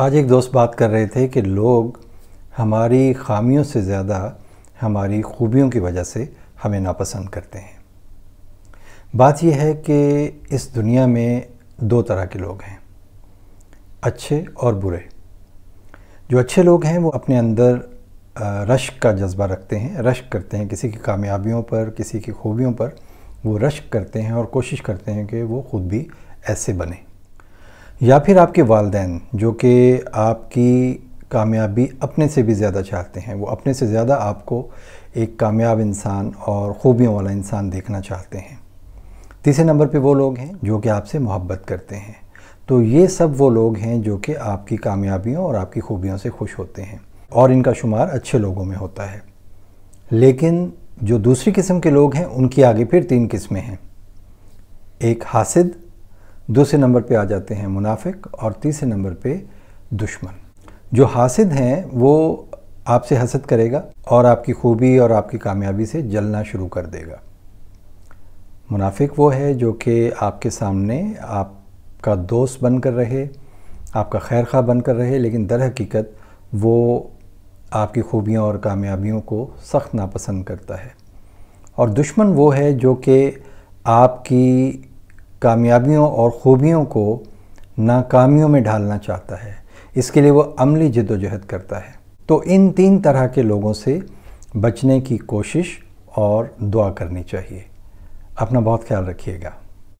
आज एक दोस्त बात कर रहे थे कि लोग हमारी खामियों से ज़्यादा हमारी खूबियों की वजह से हमें नापसंद करते हैं बात यह है कि इस दुनिया में दो तरह के लोग हैं अच्छे और बुरे जो अच्छे लोग हैं वो अपने अंदर रश्क का जज्बा रखते हैं रश्क करते हैं किसी की कामयाबियों पर किसी की खूबियों पर वो रश्क करते हैं और कोशिश करते हैं कि वो ख़ुद भी ऐसे बने या फिर आपके वालदेन जो कि आपकी कामयाबी अपने से भी ज़्यादा चाहते हैं वो अपने से ज़्यादा आपको एक कामयाब इंसान और ख़ूबियों वाला इंसान देखना चाहते हैं तीसरे नंबर पे वो लोग हैं जो कि आपसे मोहब्बत करते हैं तो ये सब वो लोग हैं जो कि आपकी कामयाबियों और आपकी खूबियों से खुश होते हैं और इनका शुमार अच्छे लोगों में होता है लेकिन जो दूसरी किस्म के लोग हैं उनकी आगे फिर तीन किस्में हैं एक हासिद दूसरे नंबर पे आ जाते हैं मुनाफिक और तीसरे नंबर पे दुश्मन जो हासिद हैं वो आपसे हसद करेगा और आपकी खूबी और आपकी कामयाबी से जलना शुरू कर देगा मुनाफिक वो है जो कि आपके सामने आपका दोस्त बन कर रहे आपका खैर खा बन कर रहे लेकिन दर हकीकत वो आपकी खूबियों और कामयाबियों को सख्त नापसंद करता है और दुश्मन वो है जो कि आपकी कामयाबियों और ख़ूबियों को नाकामियों में ढालना चाहता है इसके लिए वो अमली जदोजहद करता है तो इन तीन तरह के लोगों से बचने की कोशिश और दुआ करनी चाहिए अपना बहुत ख्याल रखिएगा